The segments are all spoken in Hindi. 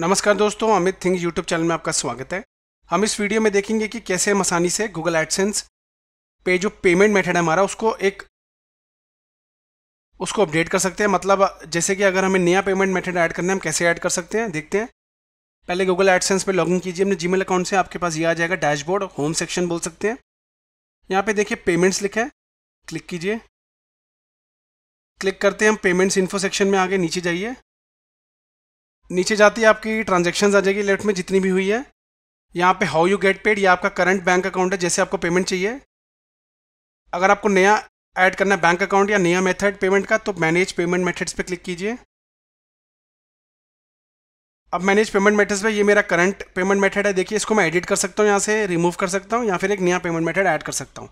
नमस्कार दोस्तों अमित थिंग यूट्यूब चैनल में आपका स्वागत है हम इस वीडियो में देखेंगे कि कैसे हम आसानी से गूगल एडसेंस पे जो पेमेंट मेथड है हमारा उसको एक उसको अपडेट कर सकते हैं मतलब जैसे कि अगर हमें नया पेमेंट मेथड ऐड करना है हम कैसे ऐड कर सकते हैं देखते हैं पहले गूगल एडसेंस पर लॉग कीजिए अपने जीमेल अकाउंट से आपके पास ये आ जाएगा डैशबोर्ड होम सेक्शन बोल सकते हैं यहाँ पे देखिए पेमेंट्स लिखे क्लिक कीजिए क्लिक करते हैं हम पेमेंट्स इन्फो सेक्शन में आगे नीचे जाइए नीचे जाती है आपकी ट्रांजेक्शन आ जाएगी लेफ्ट में जितनी भी हुई है यहाँ पे हाउ यू गेट पेड ये आपका करंट बैंक अकाउंट है जैसे आपको पेमेंट चाहिए अगर आपको नया ऐड करना है बैंक अकाउंट या नया मेथड पेमेंट का तो मैनेज पेमेंट मेथड्स पे क्लिक कीजिए अब मैनेज पेमेंट मेथड्स पे ये मेरा करंट पेमेंट मेथड है देखिए इसको मैं एडिट कर सकता हूँ यहाँ से रिमूव कर सकता हूँ या फिर एक नया पेमेंट मेथड ऐड कर सकता हूँ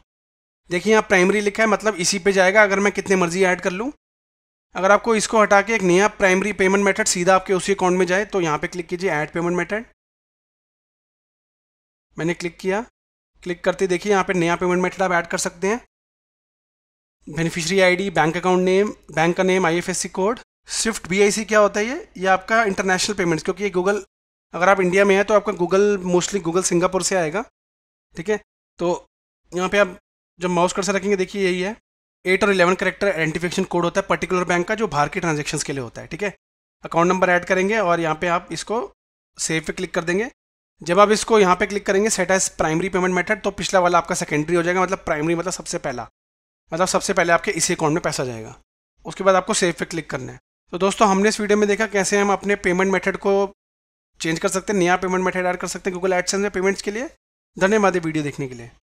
देखिए यहाँ प्राइमरी लिखा है मतलब इसी पे जाएगा अगर मैं कितने मर्जी ऐड कर लूँ अगर आपको इसको हटा के एक नया प्राइमरी पेमेंट मेथड सीधा आपके उसी अकाउंट में जाए तो यहाँ पे क्लिक कीजिए ऐड पेमेंट मेथड मैंने क्लिक किया क्लिक करते देखिए यहाँ पे नया पेमेंट मेथड आप ऐड कर सकते हैं beneficiary ID, bank account name bank का name IFSC code swift BIC क्या होता है ये ये आपका इंटरनेशनल पेमेंट्स क्योंकि ये गूगल अगर आप इंडिया में हैं तो आपका गूगल मोस्टली गूगल सिंगापुर से आएगा ठीक है तो यहाँ पर आप जब माउस कर्सर रखेंगे देखिए यही है एट और इलेवन करेक्टर आइडेंटिफिकेशन कोड होता है पर्टिकुलर बैंक का जो बाहर के ट्रांजेक्शन के लिए होता है ठीक है अकाउंट नंबर ऐड करेंगे और यहाँ पे आप इसको सेव पे क्लिक कर देंगे जब आप इसको यहाँ पे क्लिक करेंगे set as primary payment method तो पिछला वाला आपका सेकेंडरी हो जाएगा मतलब प्राइमरी मतलब सबसे पहला मतलब सबसे पहले आपके इसी अकाउंट में पैसा जाएगा उसके बाद आपको सेव पे क्लिक करना है तो दोस्तों हमने इस वीडियो में देखा कैसे हम अपने पेमेंट मेथड को चेंज कर सकते हैं नया पेमेंट मेथड ऐड कर सकते हैं गूगल एडसेंस में पेमेंट्स के लिए धन्यवाद वीडियो देखने के लिए